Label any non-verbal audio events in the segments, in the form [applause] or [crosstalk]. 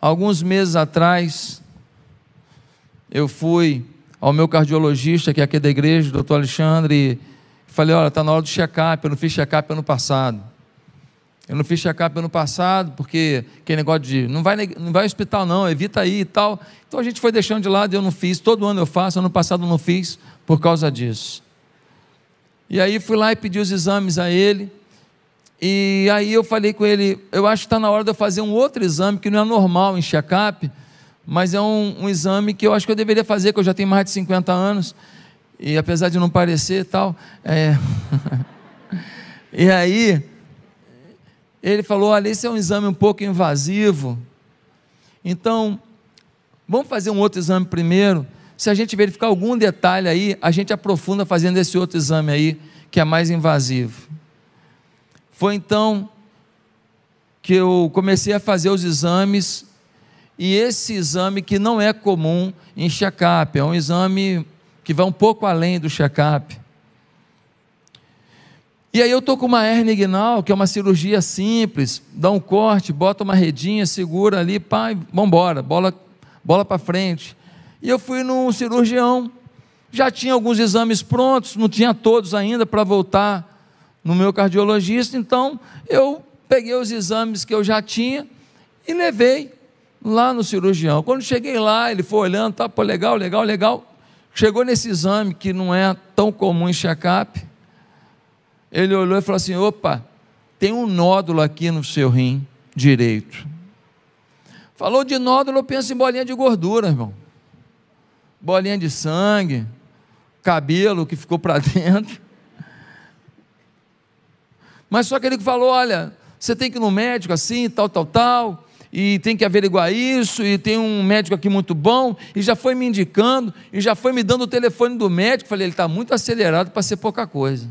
Alguns meses atrás, eu fui ao meu cardiologista, que é aqui da igreja, o doutor Alexandre, e falei: Olha, está na hora do check-up. Eu não fiz check-up ano passado. Eu não fiz check-up ano passado, porque aquele negócio de não vai, não vai ao hospital, não, evita aí e tal. Então a gente foi deixando de lado e eu não fiz. Todo ano eu faço, ano passado eu não fiz por causa disso. E aí fui lá e pedi os exames a ele. E aí eu falei com ele, eu acho que está na hora de eu fazer um outro exame, que não é normal em check-up, mas é um, um, exame que eu acho que eu deveria fazer, que eu já tenho mais de 50 anos, e apesar de não parecer tal, é... [laughs] e aí ele falou, olha, esse é um exame um pouco invasivo, então vamos fazer um outro exame primeiro, se a gente verificar algum detalhe aí, a gente aprofunda fazendo esse outro exame aí, que é mais invasivo. Foi então que eu comecei a fazer os exames, e esse exame que não é comum em check-up, é um exame que vai um pouco além do check-up. E aí eu estou com uma hernia inguinal, que é uma cirurgia simples, dá um corte, bota uma redinha, segura ali, pá, vambora, bola, bola para frente. E eu fui num cirurgião, já tinha alguns exames prontos, não tinha todos ainda para voltar no meu cardiologista, então eu peguei os exames que eu já tinha e levei lá no cirurgião. Quando cheguei lá, ele foi olhando, tá, pô, legal, legal, legal. Chegou nesse exame que não é tão comum em check-up, ele olhou e falou assim: opa, tem um nódulo aqui no seu rim direito. Falou de nódulo, eu penso em bolinha de gordura, irmão. Bolinha de sangue, cabelo que ficou para [laughs] dentro. Mas só que ele falou: olha, você tem que ir no médico assim, tal, tal, tal, e tem que averiguar isso, e tem um médico aqui muito bom, e já foi me indicando, e já foi me dando o telefone do médico. Falei: ele está muito acelerado para ser pouca coisa.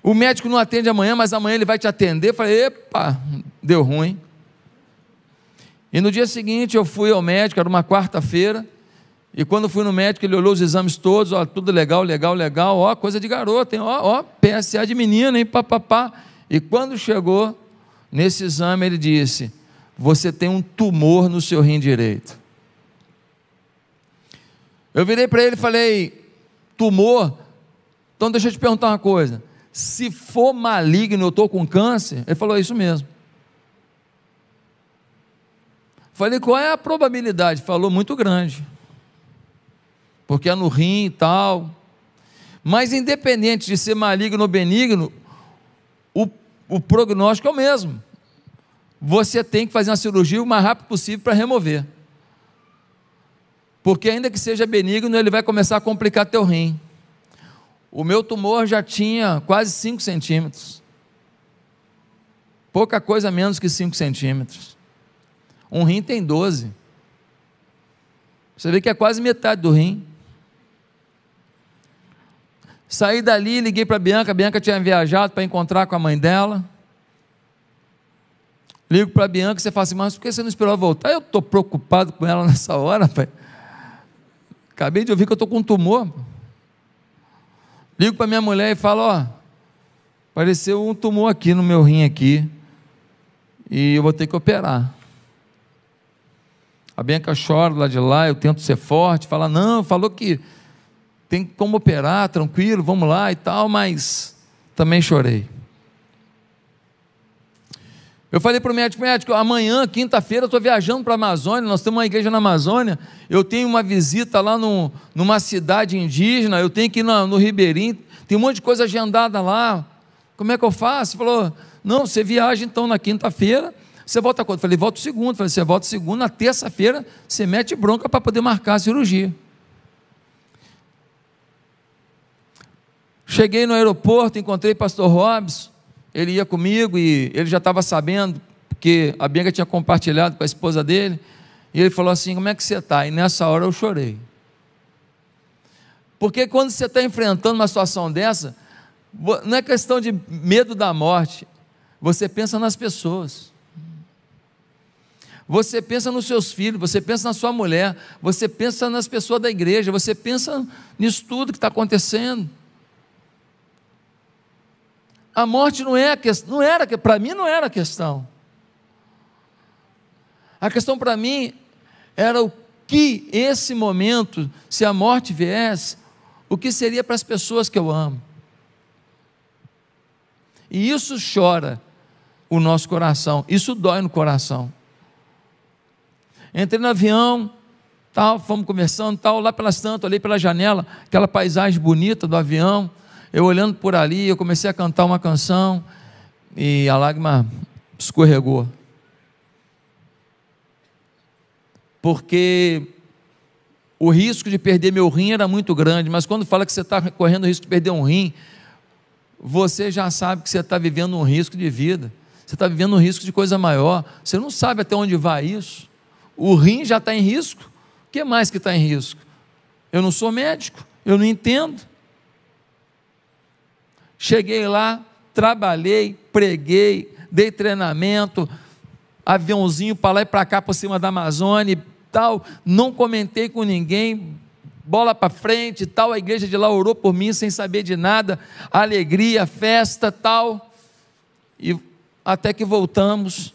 O médico não atende amanhã, mas amanhã ele vai te atender. Falei: epa, deu ruim. E no dia seguinte eu fui ao médico, era uma quarta-feira. E quando fui no médico, ele olhou os exames todos, ó, tudo legal, legal, legal, ó, coisa de garota, hein? Ó, ó, PSA de menina, hein, papapá. E quando chegou nesse exame, ele disse: "Você tem um tumor no seu rim direito". Eu virei para ele e falei: "Tumor? Então deixa eu te perguntar uma coisa. Se for maligno, eu estou com câncer?" Ele falou: é isso mesmo". Falei: "Qual é a probabilidade?" Falou: "Muito grande" porque é no rim e tal. Mas independente de ser maligno ou benigno, o, o prognóstico é o mesmo. Você tem que fazer uma cirurgia o mais rápido possível para remover. Porque ainda que seja benigno, ele vai começar a complicar teu rim. O meu tumor já tinha quase 5 centímetros. Pouca coisa menos que 5 centímetros. Um rim tem 12. Você vê que é quase metade do rim. Saí dali, liguei para a Bianca. A Bianca tinha viajado para encontrar com a mãe dela. Ligo para a Bianca e você fala assim: Mas por que você não esperou voltar? Eu estou preocupado com ela [laughs] nessa hora, pai. Acabei de ouvir que eu estou com um tumor. Ligo para minha mulher e falo: Ó, apareceu um tumor aqui no meu rim aqui. E eu vou ter que operar. A Bianca chora lá de lá, eu tento ser forte, fala: Não, falou que tem como operar, tranquilo, vamos lá e tal, mas também chorei. Eu falei para o médico, médico, amanhã, quinta-feira, eu estou viajando para a Amazônia, nós temos uma igreja na Amazônia, eu tenho uma visita lá no, numa cidade indígena, eu tenho que ir no, no Ribeirinho, tem um monte de coisa agendada lá, como é que eu faço? Ele falou, não, você viaja então na quinta-feira, você volta quando? Eu falei, volta segunda, eu falei, você volta segunda, na terça-feira, você mete bronca para poder marcar a cirurgia. Cheguei no aeroporto, encontrei pastor Robson, ele ia comigo e ele já estava sabendo, porque a Bianca tinha compartilhado com a esposa dele, e ele falou assim: Como é que você está? E nessa hora eu chorei. Porque quando você está enfrentando uma situação dessa, não é questão de medo da morte, você pensa nas pessoas. Você pensa nos seus filhos, você pensa na sua mulher, você pensa nas pessoas da igreja, você pensa nisso tudo que está acontecendo. A morte não é a questão, não era para mim não era a questão. A questão para mim era o que esse momento, se a morte viesse, o que seria para as pessoas que eu amo. E isso chora o nosso coração, isso dói no coração. Entrei no avião, tal, fomos conversando, tal, lá pelas tantas, olhei pela janela, aquela paisagem bonita do avião, eu olhando por ali, eu comecei a cantar uma canção e a lágrima escorregou. Porque o risco de perder meu rim era muito grande, mas quando fala que você está correndo o risco de perder um rim, você já sabe que você está vivendo um risco de vida, você está vivendo um risco de coisa maior, você não sabe até onde vai isso. O rim já está em risco, o que mais que está em risco? Eu não sou médico, eu não entendo. Cheguei lá, trabalhei, preguei, dei treinamento, aviãozinho para lá e para cá, por cima da Amazônia e tal. Não comentei com ninguém, bola para frente e tal. A igreja de lá orou por mim sem saber de nada, alegria, festa tal. E até que voltamos.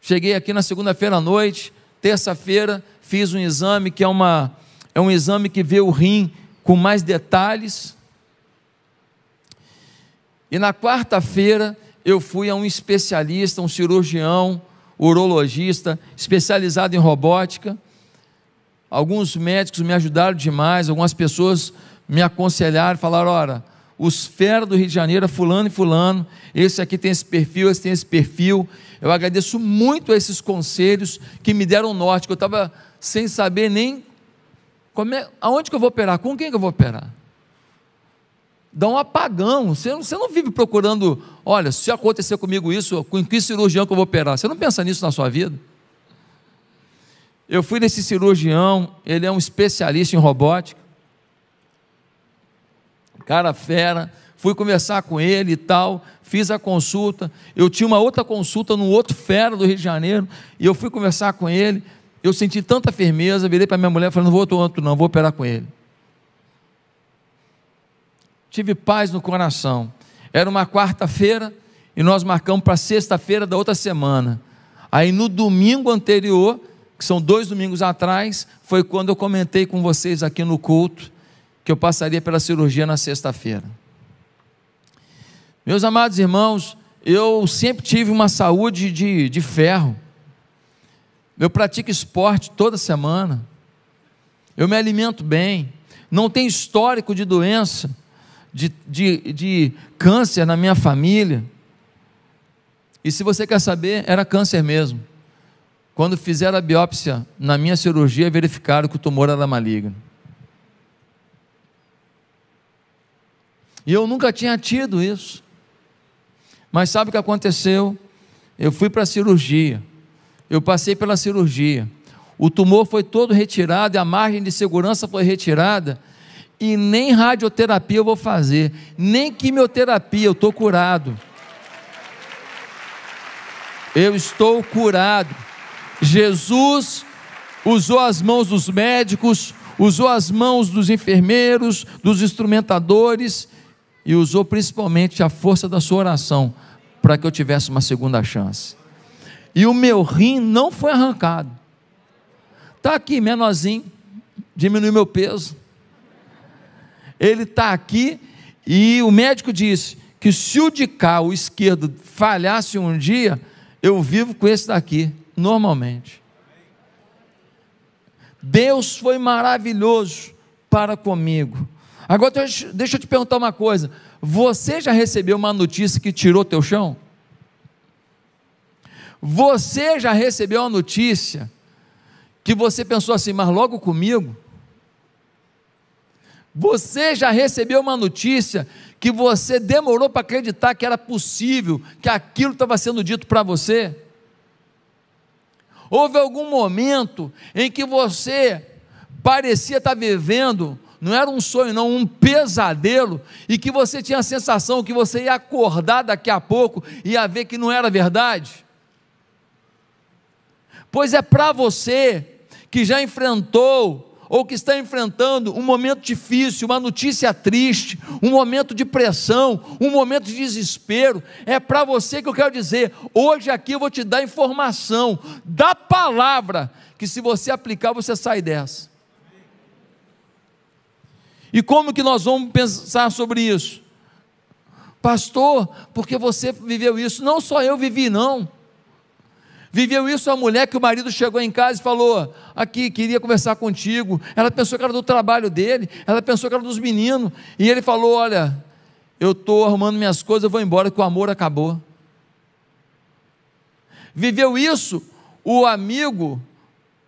Cheguei aqui na segunda-feira à noite, terça-feira fiz um exame que é uma é um exame que vê o rim com mais detalhes e na quarta-feira eu fui a um especialista, um cirurgião, urologista, especializado em robótica. Alguns médicos me ajudaram demais, algumas pessoas me aconselharam, falaram: ora, os fera do Rio de Janeiro, é fulano e fulano, esse aqui tem esse perfil, esse tem esse perfil. Eu agradeço muito a esses conselhos que me deram norte, que eu estava sem saber nem como é, aonde que eu vou operar, com quem que eu vou operar dá um apagão. Você não, você não vive procurando, olha, se acontecer comigo isso, com que cirurgião que eu vou operar? Você não pensa nisso na sua vida? Eu fui nesse cirurgião, ele é um especialista em robótica. Cara fera, fui conversar com ele e tal, fiz a consulta. Eu tinha uma outra consulta num outro fera do Rio de Janeiro, e eu fui conversar com ele. Eu senti tanta firmeza, virei para minha mulher e falei: não vou outro, outro, não, vou operar com ele tive paz no coração. Era uma quarta-feira e nós marcamos para sexta-feira da outra semana. Aí no domingo anterior, que são dois domingos atrás, foi quando eu comentei com vocês aqui no culto que eu passaria pela cirurgia na sexta-feira. Meus amados irmãos, eu sempre tive uma saúde de, de ferro. Eu pratico esporte toda semana. Eu me alimento bem. Não tem histórico de doença de, de, de câncer na minha família. E se você quer saber, era câncer mesmo. Quando fizeram a biópsia na minha cirurgia, verificaram que o tumor era maligno. E eu nunca tinha tido isso. Mas sabe o que aconteceu? Eu fui para a cirurgia. Eu passei pela cirurgia. O tumor foi todo retirado, e a margem de segurança foi retirada e nem radioterapia eu vou fazer, nem quimioterapia, eu estou curado. Eu estou curado. Jesus usou as mãos dos médicos, usou as mãos dos enfermeiros, dos instrumentadores e usou principalmente a força da sua oração para que eu tivesse uma segunda chance. E o meu rim não foi arrancado. Está aqui, menorzinho, diminuiu meu peso ele está aqui e o médico disse que se o de cá, o esquerdo, falhasse um dia, eu vivo com esse daqui, normalmente. Deus foi maravilhoso para comigo. Agora deixa eu te perguntar uma coisa: você já recebeu uma notícia que tirou teu chão? Você já recebeu uma notícia que você pensou assim, mas logo comigo? Você já recebeu uma notícia que você demorou para acreditar que era possível, que aquilo estava sendo dito para você? Houve algum momento em que você parecia estar vivendo, não era um sonho, não, um pesadelo, e que você tinha a sensação que você ia acordar daqui a pouco e ia ver que não era verdade? Pois é para você que já enfrentou ou que está enfrentando um momento difícil, uma notícia triste, um momento de pressão, um momento de desespero, é para você que eu quero dizer: hoje aqui eu vou te dar informação da palavra, que se você aplicar, você sai dessa. E como que nós vamos pensar sobre isso? Pastor, porque você viveu isso, não só eu vivi, não. Viveu isso a mulher que o marido chegou em casa e falou: Aqui, queria conversar contigo. Ela pensou que era do trabalho dele, ela pensou que era dos meninos. E ele falou: Olha, eu estou arrumando minhas coisas, eu vou embora, que o amor acabou. Viveu isso o amigo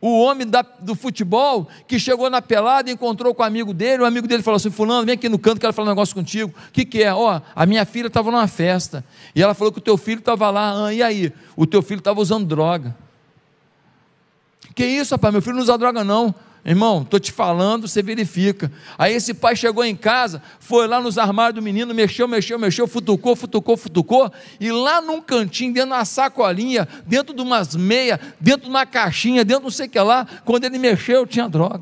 o homem da, do futebol que chegou na pelada e encontrou com o amigo dele, o amigo dele falou assim: Fulano, vem aqui no canto, quero falar um negócio contigo. O que, que é? Ó, oh, a minha filha estava numa festa. E ela falou que o teu filho estava lá. Ah, e aí? O teu filho estava usando droga. Que isso, rapaz? Meu filho não usa droga, não. Irmão, estou te falando, você verifica. Aí esse pai chegou em casa, foi lá nos armários do menino, mexeu, mexeu, mexeu, futucou, futucou, futucou, e lá num cantinho, dentro de uma sacolinha, dentro de umas meias, dentro de uma caixinha, dentro de não sei o que lá, quando ele mexeu, tinha droga.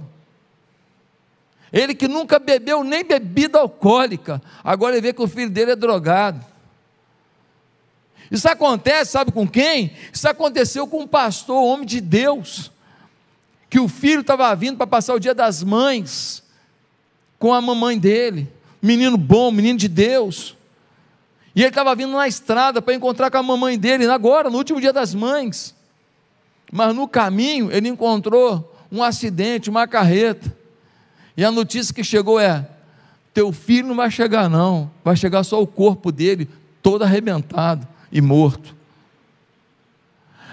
Ele que nunca bebeu nem bebida alcoólica, agora ele vê que o filho dele é drogado. Isso acontece, sabe com quem? Isso aconteceu com um pastor, homem de Deus que o filho estava vindo para passar o dia das mães com a mamãe dele, menino bom, menino de Deus. E ele estava vindo na estrada para encontrar com a mamãe dele, agora, no último dia das mães. Mas no caminho ele encontrou um acidente, uma carreta. E a notícia que chegou é: teu filho não vai chegar, não. Vai chegar só o corpo dele, todo arrebentado e morto.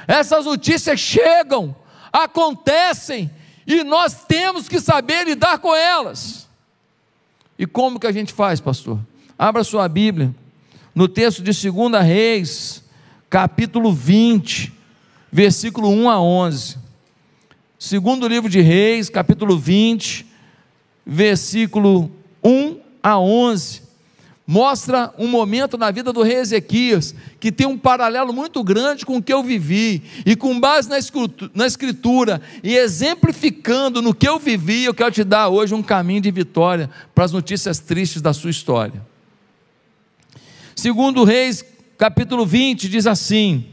Essas notícias chegam acontecem e nós temos que saber lidar com elas. E como que a gente faz, pastor? Abra sua Bíblia no texto de 2 Reis, capítulo 20, versículo 1 a 11. Segundo livro de Reis, capítulo 20, versículo 1 a 11 mostra um momento na vida do rei Ezequias que tem um paralelo muito grande com o que eu vivi, e com base na escritura, na escritura, e exemplificando no que eu vivi, eu quero te dar hoje um caminho de vitória para as notícias tristes da sua história. Segundo Reis, capítulo 20, diz assim: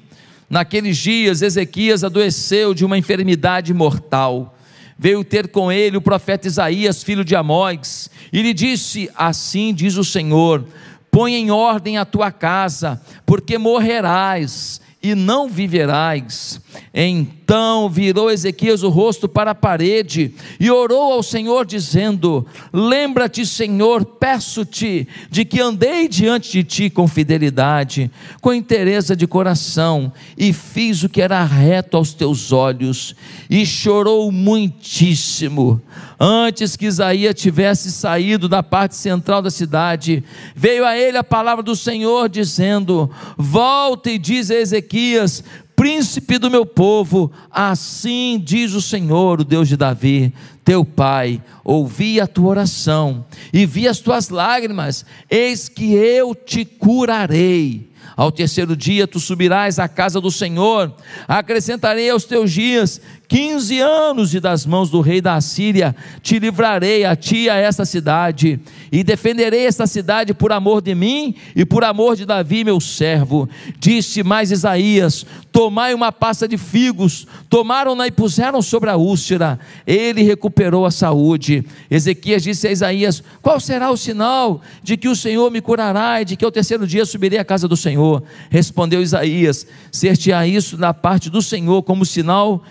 Naqueles dias Ezequias adoeceu de uma enfermidade mortal. Veio ter com ele o profeta Isaías, filho de Amós, e lhe disse: Assim diz o Senhor: Põe em ordem a tua casa, porque morrerás e não viverás. Então virou Ezequias o rosto para a parede e orou ao Senhor, dizendo: Lembra-te, Senhor, peço-te, de que andei diante de ti com fidelidade, com interesse de coração, e fiz o que era reto aos teus olhos, e chorou muitíssimo. Antes que Isaías tivesse saído da parte central da cidade, veio a ele a palavra do Senhor, dizendo: Volta e diz a Ezequias, príncipe do meu povo, assim diz o Senhor, o Deus de Davi, teu pai, ouvi a tua oração e vi as tuas lágrimas, eis que eu te curarei. Ao terceiro dia tu subirás à casa do Senhor, acrescentarei aos teus dias 15 anos e das mãos do rei da Síria te livrarei a ti a esta cidade, e defenderei esta cidade por amor de mim e por amor de Davi, meu servo. Disse mais Isaías: Tomai uma pasta de figos, tomaram-na e puseram sobre a úlcera. Ele recuperou a saúde. Ezequias disse a Isaías: Qual será o sinal de que o Senhor me curará e de que ao terceiro dia subirei à casa do Senhor? Respondeu Isaías: Ser-te-á isso da parte do Senhor como sinal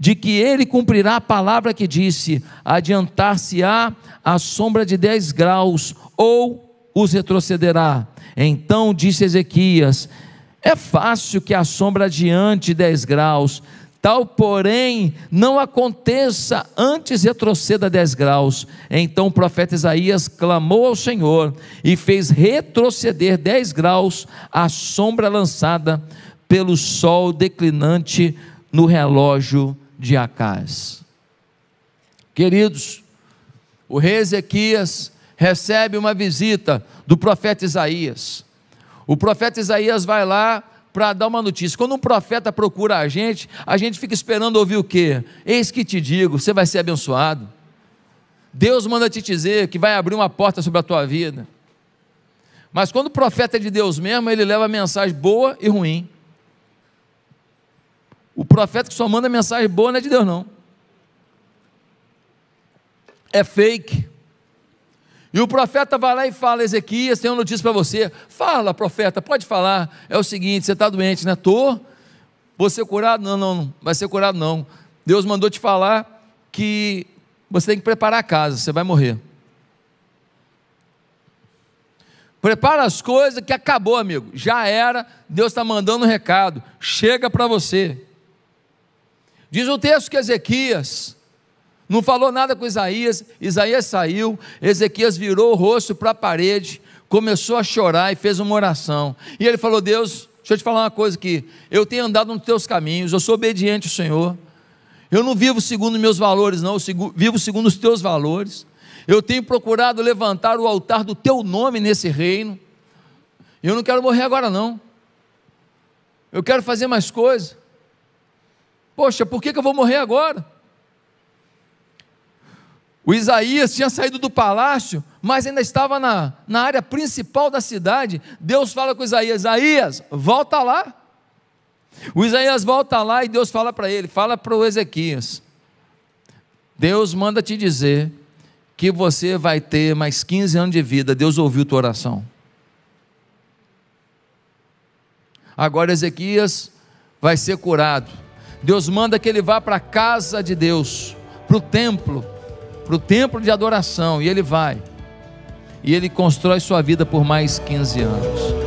de que ele cumprirá a palavra que disse: adiantar-se-á a sombra de dez graus, ou os retrocederá. Então disse Ezequias: É fácil que a sombra adiante dez graus, tal porém não aconteça, antes retroceda dez graus. Então o profeta Isaías clamou ao Senhor e fez retroceder dez graus a sombra lançada pelo sol declinante no relógio de Acás. Queridos, o rei Ezequias recebe uma visita do profeta Isaías. O profeta Isaías vai lá para dar uma notícia. Quando um profeta procura a gente, a gente fica esperando ouvir o quê? Eis que te digo, você vai ser abençoado. Deus manda te dizer que vai abrir uma porta sobre a tua vida. Mas quando o profeta é de Deus mesmo, ele leva mensagem boa e ruim. O profeta que só manda mensagem boa não é de Deus, não. É fake. E o profeta vai lá e fala: Ezequias, tenho uma notícia para você. Fala, profeta, pode falar. É o seguinte: você está doente, né? Tô. Vou ser curado? Não, não, não vai ser curado, não. Deus mandou te falar que você tem que preparar a casa, você vai morrer. Prepara as coisas que acabou, amigo. Já era. Deus está mandando um recado. Chega para você. Diz o texto que Ezequias não falou nada com Isaías, Isaías saiu, Ezequias virou o rosto para a parede, começou a chorar e fez uma oração. E ele falou: Deus, deixa eu te falar uma coisa aqui. Eu tenho andado nos teus caminhos, eu sou obediente ao Senhor. Eu não vivo segundo meus valores, não, eu vivo segundo os teus valores. Eu tenho procurado levantar o altar do teu nome nesse reino. Eu não quero morrer agora, não. Eu quero fazer mais coisas. Poxa, por que, que eu vou morrer agora? O Isaías tinha saído do palácio, mas ainda estava na, na área principal da cidade. Deus fala com Isaías: Isaías, volta lá. O Isaías volta lá e Deus fala para ele: fala para o Ezequias. Deus manda te dizer que você vai ter mais 15 anos de vida. Deus ouviu tua oração. Agora Ezequias vai ser curado. Deus manda que ele vá para a casa de Deus, para o templo, para o templo de adoração, e ele vai. E ele constrói sua vida por mais 15 anos.